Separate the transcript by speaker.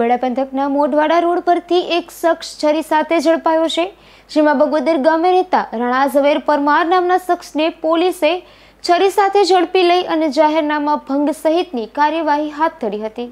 Speaker 1: બડા પંથકના મોઢવાડા રોડ પરથી એક શખ્સ છરી સાથે ઝડપાયો છે જેમાં બગોદર ગામે રહેતા રણાઝવેર પરમાર નામના શખ્સને પોલીસે છરી સાથે ઝડપી લઈ અને જાહેરનામા ભંગ સહિતની કાર્યવાહી હાથ ધરી હતી